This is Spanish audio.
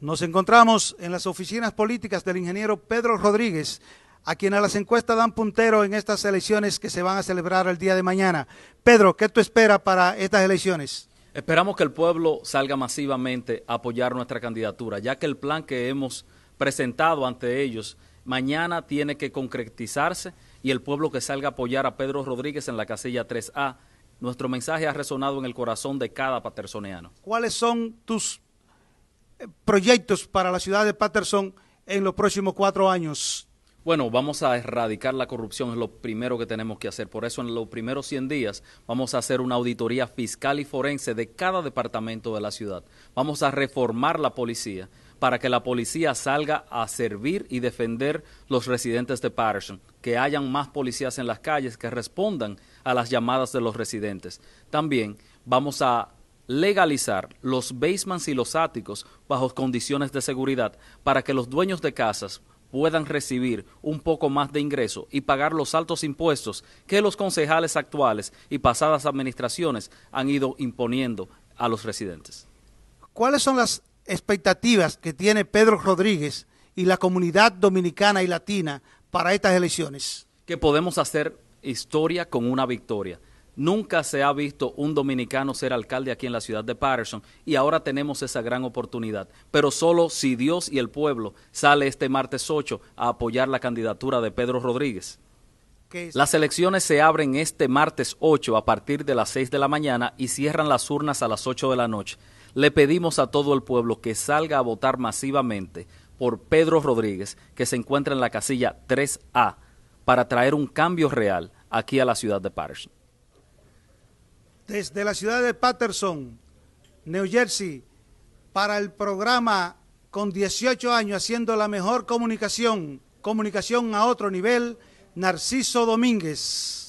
Nos encontramos en las oficinas políticas del ingeniero Pedro Rodríguez, a quien a las encuestas dan puntero en estas elecciones que se van a celebrar el día de mañana. Pedro, ¿qué tú esperas para estas elecciones? Esperamos que el pueblo salga masivamente a apoyar nuestra candidatura, ya que el plan que hemos presentado ante ellos mañana tiene que concretizarse y el pueblo que salga a apoyar a Pedro Rodríguez en la casilla 3A. Nuestro mensaje ha resonado en el corazón de cada patersoniano. ¿Cuáles son tus proyectos para la ciudad de Patterson en los próximos cuatro años? Bueno, vamos a erradicar la corrupción, es lo primero que tenemos que hacer. Por eso en los primeros 100 días vamos a hacer una auditoría fiscal y forense de cada departamento de la ciudad. Vamos a reformar la policía para que la policía salga a servir y defender los residentes de Patterson, que hayan más policías en las calles que respondan a las llamadas de los residentes. También vamos a legalizar los basements y los áticos bajo condiciones de seguridad para que los dueños de casas puedan recibir un poco más de ingreso y pagar los altos impuestos que los concejales actuales y pasadas administraciones han ido imponiendo a los residentes. ¿Cuáles son las expectativas que tiene Pedro Rodríguez y la comunidad dominicana y latina para estas elecciones? Que podemos hacer historia con una victoria Nunca se ha visto un dominicano ser alcalde aquí en la ciudad de Patterson y ahora tenemos esa gran oportunidad. Pero solo si Dios y el pueblo sale este martes 8 a apoyar la candidatura de Pedro Rodríguez. Las elecciones se abren este martes 8 a partir de las 6 de la mañana y cierran las urnas a las 8 de la noche. Le pedimos a todo el pueblo que salga a votar masivamente por Pedro Rodríguez, que se encuentra en la casilla 3A, para traer un cambio real aquí a la ciudad de Patterson desde la ciudad de Paterson, New Jersey, para el programa con 18 años haciendo la mejor comunicación, comunicación a otro nivel, Narciso Domínguez.